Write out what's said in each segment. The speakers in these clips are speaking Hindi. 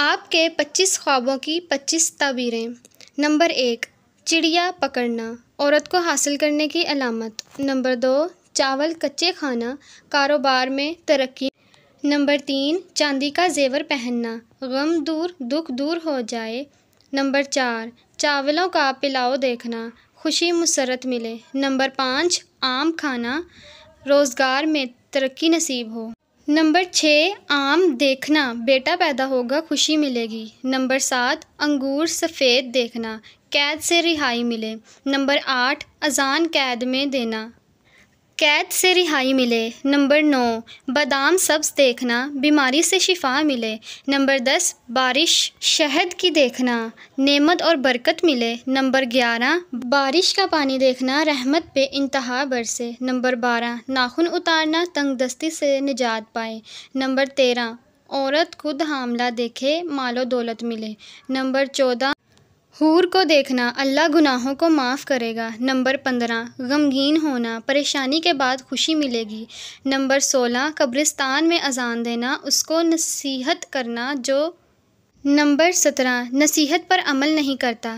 आपके 25 ख्वाबों की 25 तबीरें नंबर एक चिड़िया पकड़ना औरत को हासिल करने की अलामत नंबर दो चावल कच्चे खाना कारोबार में तरक्की नंबर तीन चांदी का जेवर पहनना गम दूर दुख दूर हो जाए नंबर चार चावलों का पिलाओ देखना खुशी मुसरत मिले नंबर पाँच आम खाना रोज़गार में तरक्की नसीब हो नंबर छः आम देखना बेटा पैदा होगा खुशी मिलेगी नंबर सात अंगूर सफ़ेद देखना कैद से रिहाई मिले नंबर आठ अजान कैद में देना कैद से रिहाई मिले नंबर नौ बादाम सब्ज़ देखना बीमारी से शिफा मिले नंबर दस बारिश शहद की देखना नेमत और बरकत मिले नंबर ग्यारह बारिश का पानी देखना रहमत पे इंतहा बरसे नंबर बारह नाखून उतारना तंगदस्ती से निजात पाए नंबर तेरह औरत खुद हामला देखे मालो दौलत मिले नंबर चौदह हूर को देखना अल्लाह गुनाहों को माफ़ करेगा नंबर पंद्रह गमगीन होना परेशानी के बाद खुशी मिलेगी नंबर सोलह कब्रिस्तान में अजान देना उसको नसीहत करना जो नंबर सत्रह नसीहत पर अमल नहीं करता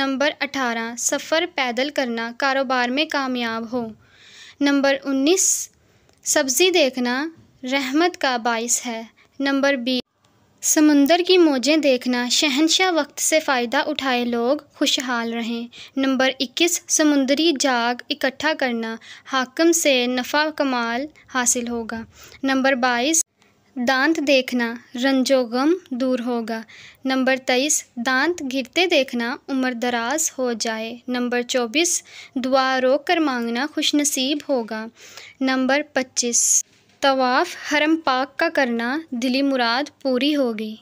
नंबर अठारह सफ़र पैदल करना कारोबार में कामयाब हो नंबर उन्नीस सब्ज़ी देखना रहमत का बाइस है नंबर बीस समुंदर की मौजें देखना शहनशाह वक्त से फ़ायदा उठाए लोग खुशहाल रहें नंबर इक्कीस समुंदरी जाग इकट्ठा करना हाकम से नफ़ा कमाल हासिल होगा नंबर बाईस दांत देखना रंजो गम दूर होगा नंबर तेईस दांत गिरते देखना उम्र दराज हो जाए नंबर चौबीस दुआ रोक कर मांगना खुशनसीब होगा नंबर पच्चीस तवाफ़ हरम पाक का करना दिली मुराद पूरी होगी